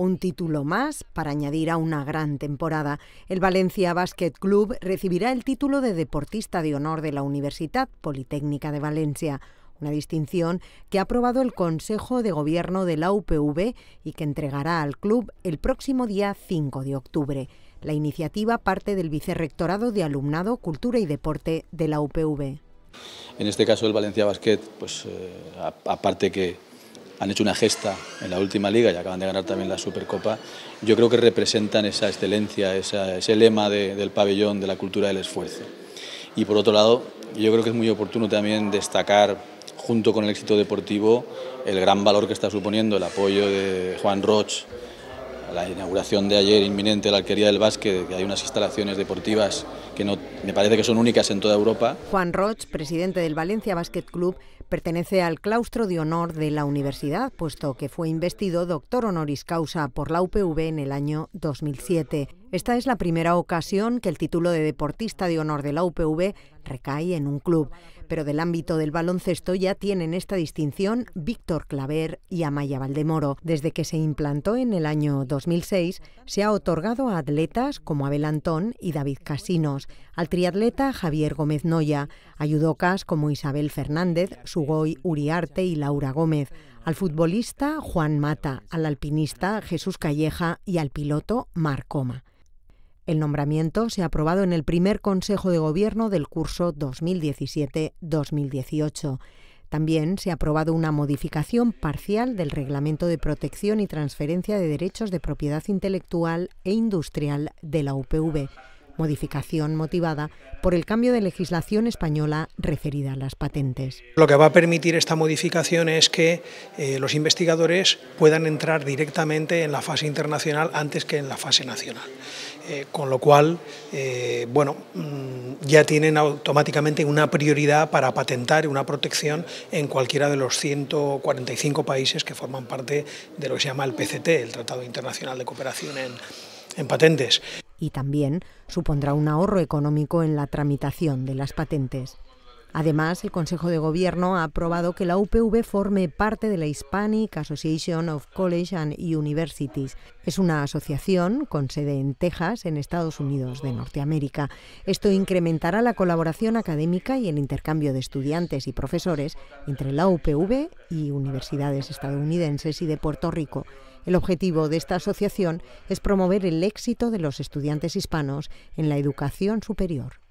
un título más para añadir a una gran temporada. El Valencia Basket Club recibirá el título de Deportista de Honor de la Universidad Politécnica de Valencia una distinción que ha aprobado el Consejo de Gobierno de la UPV y que entregará al club el próximo día 5 de octubre. La iniciativa parte del Vicerrectorado de Alumnado, Cultura y Deporte de la UPV. En este caso el Valencia Basket, pues eh, aparte que han hecho una gesta en la última liga y acaban de ganar también la Supercopa, yo creo que representan esa excelencia, ese lema del pabellón, de la cultura del esfuerzo. Y por otro lado, yo creo que es muy oportuno también destacar, junto con el éxito deportivo, el gran valor que está suponiendo el apoyo de Juan Roch la inauguración de ayer inminente de la alquería del básquet, que hay unas instalaciones deportivas que no, me parece que son únicas en toda Europa. Juan Roch, presidente del Valencia Basket Club, pertenece al claustro de honor de la universidad, puesto que fue investido doctor honoris causa por la UPV en el año 2007. Esta es la primera ocasión que el título de deportista de honor de la UPV recae en un club, pero del ámbito del baloncesto ya tienen esta distinción Víctor Claver y Amaya Valdemoro. Desde que se implantó en el año 2006, se ha otorgado a atletas como Abel Antón y David Casinos, al triatleta Javier Gómez Noya, a judocas como Isabel Fernández, Sugoy Uriarte y Laura Gómez, al futbolista Juan Mata, al alpinista Jesús Calleja y al piloto Marcoma. El nombramiento se ha aprobado en el primer Consejo de Gobierno del curso 2017-2018. También se ha aprobado una modificación parcial del Reglamento de Protección y Transferencia de Derechos de Propiedad Intelectual e Industrial de la UPV modificación motivada por el cambio de legislación española referida a las patentes. Lo que va a permitir esta modificación es que eh, los investigadores puedan entrar directamente en la fase internacional antes que en la fase nacional. Eh, con lo cual, eh, bueno, mm, ya tienen automáticamente una prioridad para patentar una protección en cualquiera de los 145 países que forman parte de lo que se llama el PCT, el Tratado Internacional de Cooperación en patentes y también supondrá un ahorro económico en la tramitación de las patentes. Además, el Consejo de Gobierno ha aprobado que la UPV forme parte de la Hispanic Association of Colleges and Universities. Es una asociación con sede en Texas, en Estados Unidos de Norteamérica. Esto incrementará la colaboración académica y el intercambio de estudiantes y profesores entre la UPV y universidades estadounidenses y de Puerto Rico. El objetivo de esta asociación es promover el éxito de los estudiantes hispanos en la educación superior.